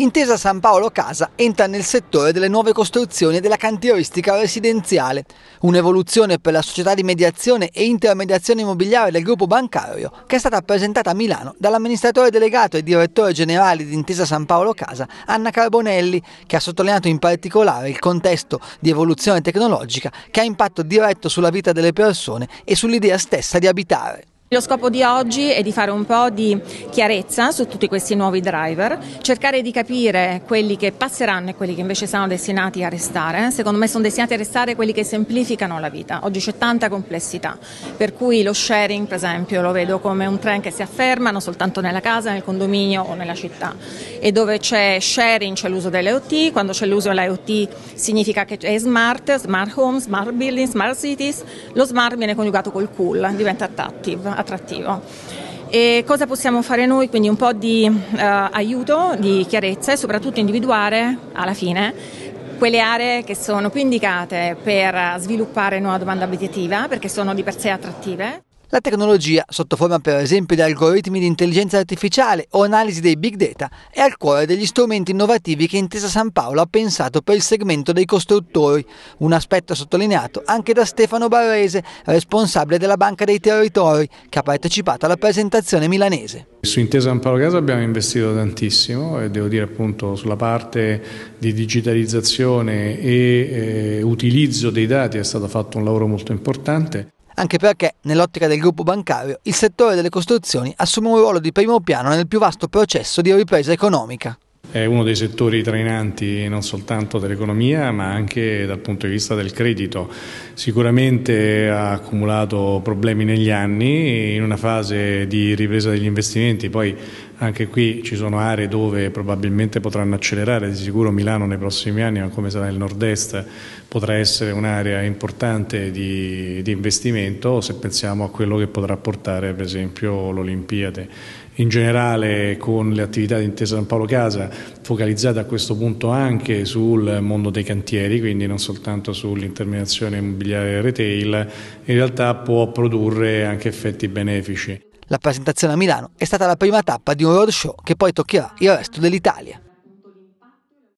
Intesa San Paolo Casa entra nel settore delle nuove costruzioni della cantieristica residenziale, un'evoluzione per la società di mediazione e intermediazione immobiliare del gruppo bancario che è stata presentata a Milano dall'amministratore delegato e direttore generale di Intesa San Paolo Casa, Anna Carbonelli, che ha sottolineato in particolare il contesto di evoluzione tecnologica che ha impatto diretto sulla vita delle persone e sull'idea stessa di abitare. Lo scopo di oggi è di fare un po' di chiarezza su tutti questi nuovi driver, cercare di capire quelli che passeranno e quelli che invece sono destinati a restare. Secondo me sono destinati a restare quelli che semplificano la vita. Oggi c'è tanta complessità, per cui lo sharing, per esempio, lo vedo come un trend che si afferma non soltanto nella casa, nel condominio o nella città. E dove c'è sharing c'è l'uso dell'IoT, quando c'è l'uso dell'IoT significa che è smart, smart home, smart building, smart cities. Lo smart viene coniugato col cool, diventa attractive attrattivo. E cosa possiamo fare noi? Quindi un po' di eh, aiuto, di chiarezza e soprattutto individuare alla fine quelle aree che sono più indicate per sviluppare nuova domanda abitativa perché sono di per sé attrattive. La tecnologia, sotto forma per esempio di algoritmi di intelligenza artificiale o analisi dei big data, è al cuore degli strumenti innovativi che Intesa San Paolo ha pensato per il segmento dei costruttori, un aspetto sottolineato anche da Stefano Barrese, responsabile della Banca dei Territori, che ha partecipato alla presentazione milanese. Su Intesa San Paolo Casa abbiamo investito tantissimo e devo dire appunto sulla parte di digitalizzazione e eh, utilizzo dei dati è stato fatto un lavoro molto importante anche perché nell'ottica del gruppo bancario il settore delle costruzioni assume un ruolo di primo piano nel più vasto processo di ripresa economica. È uno dei settori trainanti non soltanto dell'economia ma anche dal punto di vista del credito. Sicuramente ha accumulato problemi negli anni in una fase di ripresa degli investimenti, poi anche qui ci sono aree dove probabilmente potranno accelerare, di sicuro Milano nei prossimi anni, ma come sarà il nord-est, potrà essere un'area importante di, di investimento se pensiamo a quello che potrà portare per esempio l'Olimpiade in generale con le attività di Intesa San Paolo Casa, focalizzate a questo punto anche sul mondo dei cantieri, quindi non soltanto sull'interminazione immobiliare retail, in realtà può produrre anche effetti benefici. La presentazione a Milano è stata la prima tappa di un roadshow che poi toccherà il resto dell'Italia.